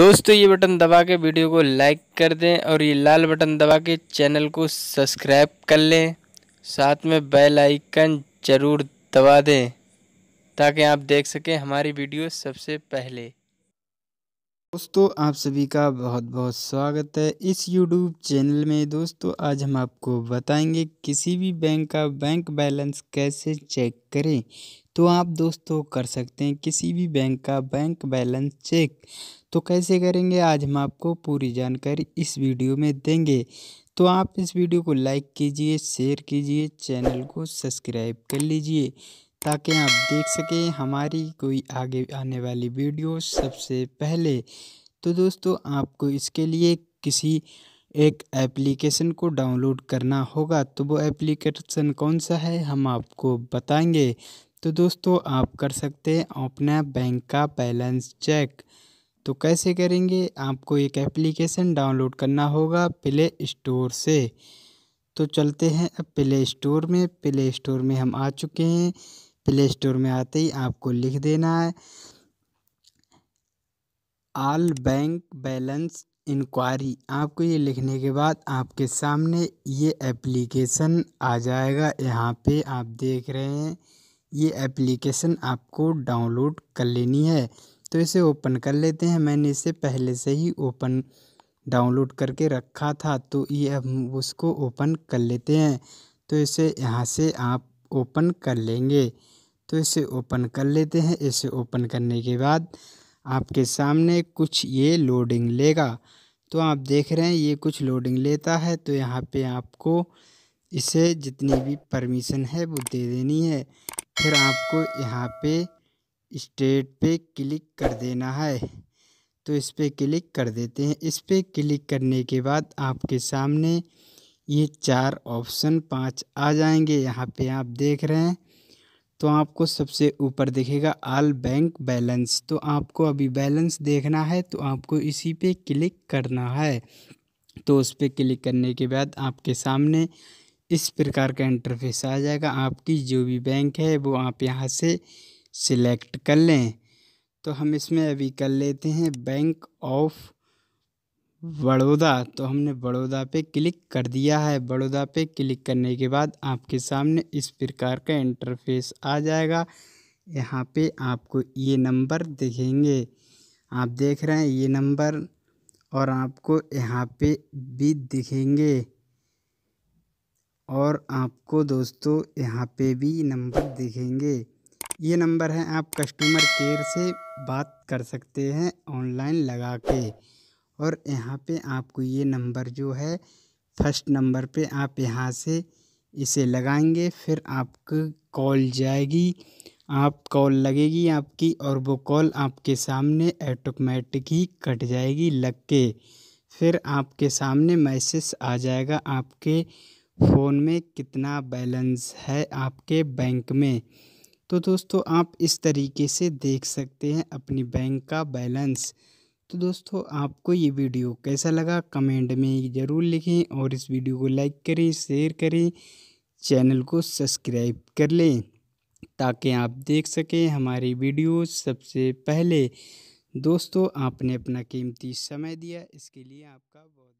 दोस्तों ये बटन दबा के वीडियो को लाइक कर दें और ये लाल बटन दबा के चैनल को सब्सक्राइब कर लें साथ में बेल आइकन ज़रूर दबा दें ताकि आप देख सकें हमारी वीडियो सबसे पहले दोस्तों आप सभी का बहुत बहुत स्वागत है इस यूट्यूब चैनल में दोस्तों आज हम आपको बताएंगे किसी भी बैंक का बैंक बैलेंस कैसे चेक करें तो आप दोस्तों तो कर सकते हैं किसी भी बैंक का बैंक बैलेंस चेक तो कैसे करेंगे आज हम आपको पूरी जानकारी इस वीडियो में देंगे तो आप इस वीडियो को लाइक कीजिए शेयर कीजिए चैनल को सब्सक्राइब कर लीजिए ताकि आप देख सकें हमारी कोई आगे आने वाली वीडियो सबसे पहले तो दोस्तों आपको इसके लिए किसी एक एप्लीकेशन को डाउनलोड करना होगा तो वो एप्लीकेशन कौन सा है हम आपको बताएंगे तो दोस्तों आप कर सकते हैं अपना बैंक का बैलेंस चेक तो कैसे करेंगे आपको एक एप्लीकेशन डाउनलोड करना होगा प्ले स्टोर से तो चलते हैं अब प्ले स्टोर में प्ले स्टोर में हम आ चुके हैं प्ले स्टोर में आते ही आपको लिख देना है आल बैंक बैलेंस इंक्वायरी आपको ये लिखने के बाद आपके सामने ये एप्लीकेशन आ जाएगा यहाँ पे आप देख रहे हैं ये एप्लीकेशन आपको डाउनलोड कर लेनी है तो इसे ओपन कर लेते हैं मैंने इसे पहले से ही ओपन डाउनलोड करके रखा था तो ये अब उसको ओपन कर लेते हैं तो इसे यहाँ से आप ओपन कर लेंगे तो इसे ओपन कर लेते हैं इसे ओपन करने के बाद आपके सामने कुछ ये लोडिंग लेगा तो आप देख रहे हैं ये कुछ लोडिंग लेता है तो यहाँ पे आपको इसे जितनी भी परमिशन है वो दे देनी है फिर आपको यहाँ पे स्टेट पे क्लिक कर देना है तो इस पर क्लिक कर देते हैं इस पर क्लिक करने के बाद आपके सामने ये चार ऑप्शन पांच आ जाएंगे यहाँ पे आप देख रहे हैं तो आपको सबसे ऊपर दिखेगा आल बैंक बैलेंस तो आपको अभी बैलेंस देखना है तो आपको इसी पे क्लिक करना है तो उस पर क्लिक करने के बाद आपके सामने इस प्रकार का इंटरफेस आ जाएगा आपकी जो भी बैंक है वो आप यहाँ से सिलेक्ट कर लें तो हम इसमें अभी कर लेते हैं बैंक ऑफ बड़ौदा तो हमने बड़ौदा पे क्लिक कर दिया है बड़ौदा पे क्लिक करने के बाद आपके सामने इस प्रकार का इंटरफेस आ जाएगा यहाँ पे आपको ये नंबर दिखेंगे आप देख रहे हैं ये नंबर और आपको यहाँ पे भी दिखेंगे और आपको दोस्तों यहाँ पे भी नंबर दिखेंगे ये नंबर है आप कस्टमर केयर से बात कर सकते हैं ऑनलाइन लगा के और यहाँ पे आपको ये नंबर जो है फर्स्ट नंबर पे आप यहाँ से इसे लगाएंगे फिर आपको कॉल जाएगी आप कॉल लगेगी आपकी और वो कॉल आपके सामने ऑटोमेटिक ही कट जाएगी लग के फिर आपके सामने मैसेज आ जाएगा आपके फ़ोन में कितना बैलेंस है आपके बैंक में तो दोस्तों आप इस तरीके से देख सकते हैं अपनी बैंक का बैलेंस तो दोस्तों आपको ये वीडियो कैसा लगा कमेंट में ज़रूर लिखें और इस वीडियो को लाइक करें शेयर करें चैनल को सब्सक्राइब कर लें ताकि आप देख सकें हमारी वीडियो सबसे पहले दोस्तों आपने अपना कीमती समय दिया इसके लिए आपका बहुत